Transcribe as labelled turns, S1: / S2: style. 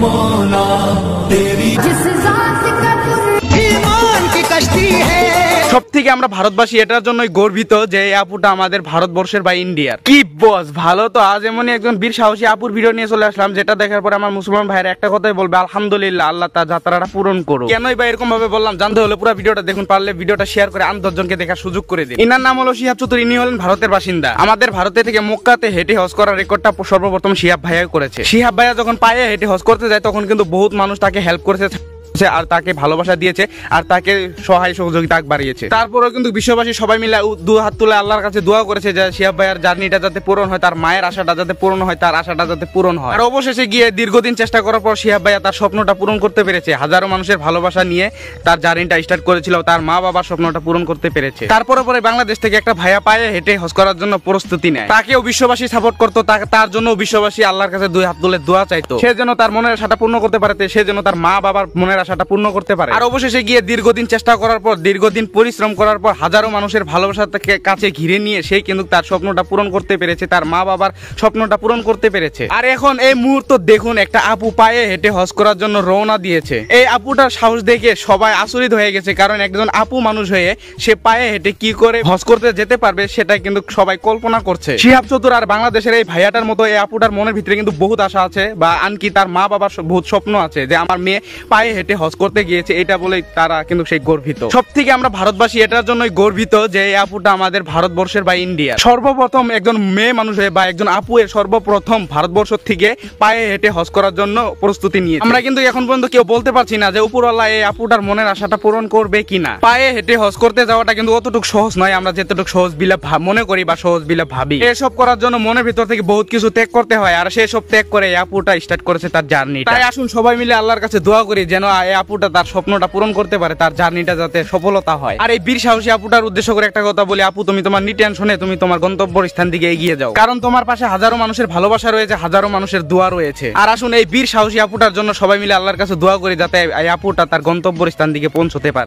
S1: مولا تیری جس ذات থেকে আমরা ভারতবাসী এটার জন্যই গর্বিত যে এই আপুটা আমাদের ভারতবর্ষের বা ইন্ডিয়ার কি বস ভালো তো আজ এমনই একজন বীর সাহসী আপুর ভিডিও নিয়ে চলে আসলাম যেটা দেখার পরে আমার মুসলমান ভাইয়ের একটা কথাই বলবে আলহামদুলিল্লাহ আল্লাহ তার যাত্রাটা পূরণ করো কেনই বা এরকম ভাবে বললাম জানতে হলে পুরো ভিডিওটা দেখুন পারলে ভিডিওটা শেয়ার করে আমি দশজনকে দেখার সুযোগ করে দিন ইনার নাম হলো শিহাব চতুর ইনি হলেন ভারতের বাসিন্দা আমাদের ভারতে থেকে মক্কাতে হেঁটে হজ করার রেকর্ডটা সর্বপ্রথম শিহাব ভাইয়া করেছে শিহাব ভাইয়া যখন পায়ে হেঁটে হজ করতে যায় তখন কিন্তু বহুত মানুষ তাকে হেল্প করেছে করছে আর তাকে ভালোবাসা দিয়েছে আর তাকে সহায় সহযোগিতা বাড়িয়েছে তারপরেও কিন্তু বিশ্ববাসী সবাই মিলে দু হাত তুলে আল্লাহর কাছে দোয়া করেছে যে শিয়াব ভাইয়ার জার্নিটা যাতে পূরণ হয় তার মায়ের আশাটা যাতে পূরণ হয় তার আশাটা যাতে পূরণ হয় আর অবশেষে গিয়ে দীর্ঘদিন চেষ্টা করার পর শিহাব ভাইয়া তার স্বপ্নটা পূরণ করতে পেরেছে হাজারো মানুষের ভালোবাসা নিয়ে তার জার্নিটা স্টার্ট করেছিল তার মা বাবার স্বপ্নটা পূরণ করতে পেরেছে তারপরে পরে বাংলাদেশ থেকে একটা ভাইয়া পায়ে হেঁটে হজ করার জন্য প্রস্তুতি নেয় তাকেও বিশ্ববাসী সাপোর্ট করতো তার জন্য বিশ্ববাসী আল্লাহর কাছে দুই হাত তুলে দোয়া চাইতো সে যেন তার মনের আশাটা পূর্ণ করতে পারে সে যেন তার মা বাবার মনের আশাটা পূর্ণ করতে পারে আর অবশেষে গিয়ে দীর্ঘদিন চেষ্টা করার পর দীর্ঘদিন পরিশ্রম করার পর হাজারো মানুষের ভালোবাসাকে কাছে ঘিরে নিয়ে সেই কিন্তু তার স্বপ্নটা পূরণ করতে পেরেছে তার মা বাবার স্বপ্নটা পূরণ করতে পেরেছে আর এখন এই মুহূর্ত দেখুন একটা আপু পায়ে হেঁটে হস করার জন্য রওনা দিয়েছে এই আপুটার সাহস দেখে সবাই আচরিত হয়ে গেছে কারণ একজন আপু মানুষ হয়ে সে পায়ে হেঁটে কি করে হস করতে যেতে পারবে সেটা কিন্তু সবাই কল্পনা করছে শিহাব চতুর আর বাংলাদেশের এই ভাইয়াটার মতো এই আপুটার মনের ভিতরে কিন্তু বহুত আশা আছে বা আনকি তার মা বাবার বহুত স্বপ্ন আছে যে আমার মেয়ে পায়ে হেঁটে হজ করতে গিয়েছে এটা বলে তারা কিন্তু সেই গর্বিত সব থেকে আমরা ভারতবাসী এটার জন্যই গর্বিত যে এই আপুটা আমাদের ভারতবর্ষের বা ইন্ডিয়া সর্বপ্রথম একজন মেয়ে মানুষ হয়ে বা একজন আপু এর সর্বপ্রথম ভারতবর্ষ থেকে পায়ে হেঁটে হজ করার জন্য প্রস্তুতি নিয়ে আমরা কিন্তু এখন পর্যন্ত কেউ বলতে পারছি না যে উপরওয়ালা এই আপুটার মনের আশাটা পূরণ করবে কিনা পায়ে হেঁটে হজ করতে যাওয়াটা কিন্তু অতটুকু সহজ নয় আমরা যেতটুকু সহজ বিলাপ মনে করি বা সহজ বিলাপ ভাবি এসব করার জন্য মনের ভিতর থেকে বহুত কিছু ত্যাগ করতে হয় আর সেসব ত্যাগ করে এই আপুটা স্টার্ট করেছে তার জার্নি তাই আসুন সবাই মিলে আল্লাহর কাছে দোয়া করি যেন এই আপুটা তার স্বপ্নটা পূরণ করতে পারে তার জার্নিটা যাতে সফলতা হয় আর এই বীর সাহসী আপুটার উদ্দেশ্য করে একটা কথা বলি আপু তুমি তোমার নিটেন শুনে তুমি তোমার গন্তব্য স্থান দিকে এগিয়ে যাও কারণ তোমার পাশে হাজারো মানুষের ভালোবাসা রয়েছে হাজারো মানুষের দোয়া রয়েছে আর আসুন এই বীর সাহসী আপুটার জন্য সবাই মিলে আল্লাহর কাছে দোয়া করি যাতে এই আপুটা তার গন্তব্য স্থান দিকে পৌঁছতে পারে